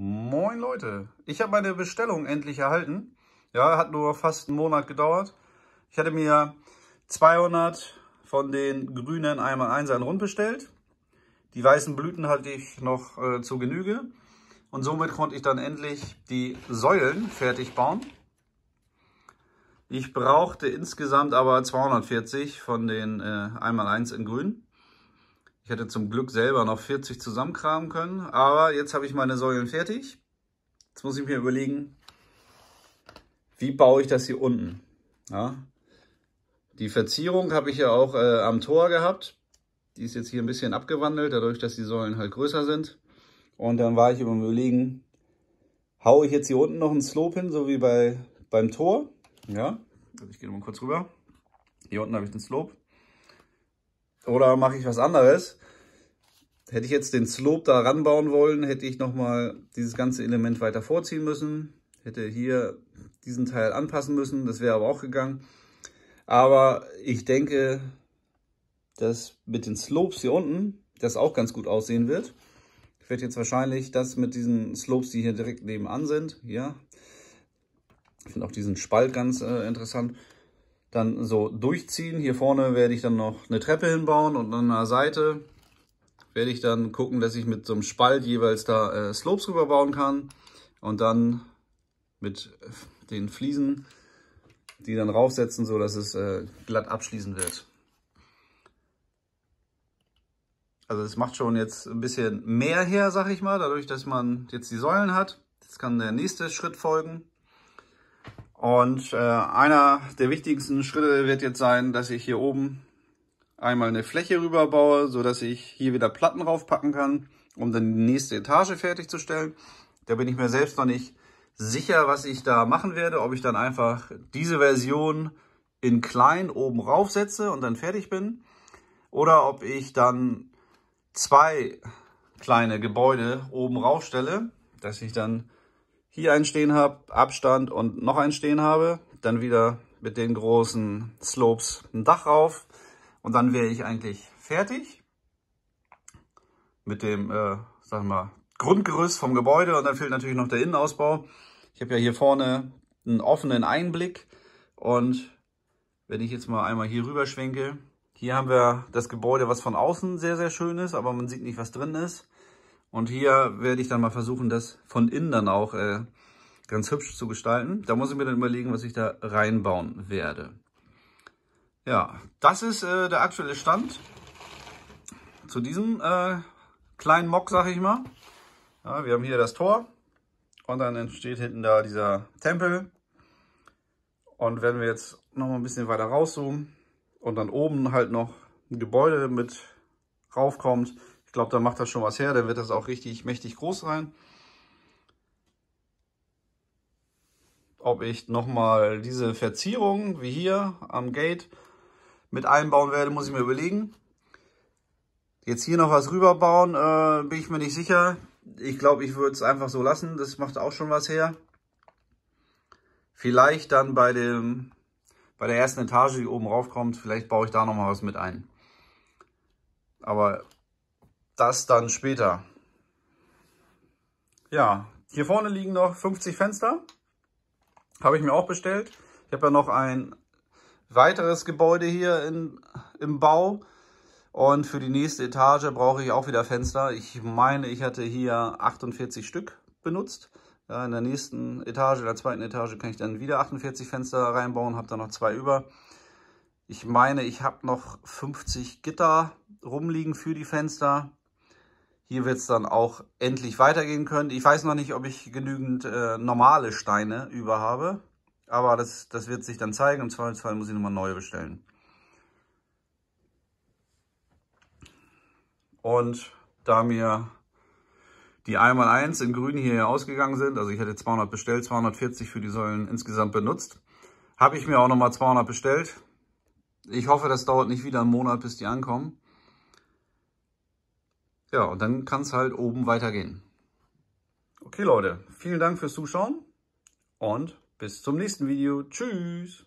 Moin Leute, ich habe meine Bestellung endlich erhalten. Ja, hat nur fast einen Monat gedauert. Ich hatte mir 200 von den grünen einmal 1 ein Rund bestellt. Die weißen Blüten hatte ich noch äh, zu Genüge. Und somit konnte ich dann endlich die Säulen fertig bauen. Ich brauchte insgesamt aber 240 von den äh, 1x1 in grün. Ich hätte zum Glück selber noch 40 zusammenkramen können, aber jetzt habe ich meine Säulen fertig. Jetzt muss ich mir überlegen, wie baue ich das hier unten? Ja. Die Verzierung habe ich ja auch äh, am Tor gehabt. Die ist jetzt hier ein bisschen abgewandelt, dadurch, dass die Säulen halt größer sind. Und dann war ich Überlegen, haue ich jetzt hier unten noch einen Slope hin, so wie bei, beim Tor. Ja, also ich gehe mal kurz rüber. Hier unten habe ich den Slope. Oder mache ich was anderes? Hätte ich jetzt den Slope da ranbauen wollen, hätte ich nochmal dieses ganze Element weiter vorziehen müssen. Hätte hier diesen Teil anpassen müssen, das wäre aber auch gegangen. Aber ich denke, dass mit den Slopes hier unten das auch ganz gut aussehen wird. Ich werde jetzt wahrscheinlich das mit diesen Slopes, die hier direkt nebenan sind, hier. Ich finde auch diesen Spalt ganz äh, interessant dann so durchziehen. Hier vorne werde ich dann noch eine Treppe hinbauen und an der Seite werde ich dann gucken, dass ich mit so einem Spalt jeweils da äh, Slopes rüberbauen kann und dann mit den Fliesen die dann raufsetzen, so dass es äh, glatt abschließen wird. Also es macht schon jetzt ein bisschen mehr her, sag ich mal, dadurch, dass man jetzt die Säulen hat. Jetzt kann der nächste Schritt folgen. Und äh, einer der wichtigsten Schritte wird jetzt sein, dass ich hier oben einmal eine Fläche rüberbaue, so dass ich hier wieder Platten raufpacken kann, um dann die nächste Etage fertigzustellen. Da bin ich mir selbst noch nicht sicher, was ich da machen werde, ob ich dann einfach diese Version in klein oben raufsetze und dann fertig bin oder ob ich dann zwei kleine Gebäude oben raufstelle, dass ich dann hier einen stehen habe, Abstand und noch einen stehen habe, dann wieder mit den großen Slopes ein Dach rauf und dann wäre ich eigentlich fertig mit dem, äh, sagen wir Grundgerüst vom Gebäude und dann fehlt natürlich noch der Innenausbau. Ich habe ja hier vorne einen offenen Einblick und wenn ich jetzt mal einmal hier rüber schwenke, hier haben wir das Gebäude, was von außen sehr, sehr schön ist, aber man sieht nicht, was drin ist. Und hier werde ich dann mal versuchen, das von innen dann auch äh, ganz hübsch zu gestalten. Da muss ich mir dann überlegen, was ich da reinbauen werde. Ja, das ist äh, der aktuelle Stand zu diesem äh, kleinen Mock, sag ich mal. Ja, wir haben hier das Tor und dann entsteht hinten da dieser Tempel. Und wenn wir jetzt noch mal ein bisschen weiter rauszoomen und dann oben halt noch ein Gebäude mit raufkommt, ich glaube, dann macht das schon was her, dann wird das auch richtig mächtig groß sein. Ob ich nochmal diese Verzierung, wie hier am Gate, mit einbauen werde, muss ich mir überlegen. Jetzt hier noch was rüberbauen, äh, bin ich mir nicht sicher. Ich glaube, ich würde es einfach so lassen. Das macht auch schon was her. Vielleicht dann bei, dem, bei der ersten Etage, die oben raufkommt, vielleicht baue ich da nochmal was mit ein. Aber das dann später. Ja, hier vorne liegen noch 50 Fenster. Habe ich mir auch bestellt. Ich habe ja noch ein weiteres Gebäude hier in, im Bau. Und für die nächste Etage brauche ich auch wieder Fenster. Ich meine, ich hatte hier 48 Stück benutzt. Ja, in der nächsten Etage, in der zweiten Etage kann ich dann wieder 48 Fenster reinbauen, habe dann noch zwei über. Ich meine, ich habe noch 50 Gitter rumliegen für die Fenster. Hier wird es dann auch endlich weitergehen können. Ich weiß noch nicht, ob ich genügend äh, normale Steine über habe. Aber das, das wird sich dann zeigen. Im Zweifelsfall muss ich nochmal neue bestellen. Und da mir die 1x1 in grün hier ausgegangen sind, also ich hätte 200 bestellt, 240 für die Säulen insgesamt benutzt, habe ich mir auch nochmal 200 bestellt. Ich hoffe, das dauert nicht wieder einen Monat, bis die ankommen. Ja, und dann kann es halt oben weitergehen. Okay, Leute, vielen Dank fürs Zuschauen und bis zum nächsten Video. Tschüss!